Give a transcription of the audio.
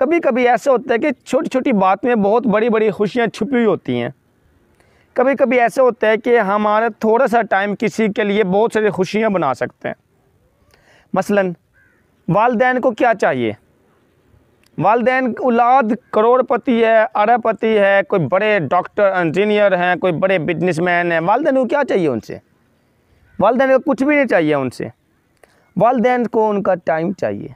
कभी कभी ऐसे होता है कि छोटी छोटी बात में बहुत बड़ी बड़ी खुशियाँ छुपी हुई होती हैं कभी कभी ऐसे होता है कि हमारा थोड़ा सा टाइम किसी के लिए बहुत सारी खुशियाँ बना सकते हैं मसलन वालदे को क्या चाहिए वालदे औलाद करोड़पति है अरबपति है कोई बड़े डॉक्टर इंजीनियर हैं कोई बड़े बिजनेसमैन हैं वालदे को क्या चाहिए उनसे वालदे को कुछ भी नहीं चाहिए उनसे वालदे को उनका टाइम चाहिए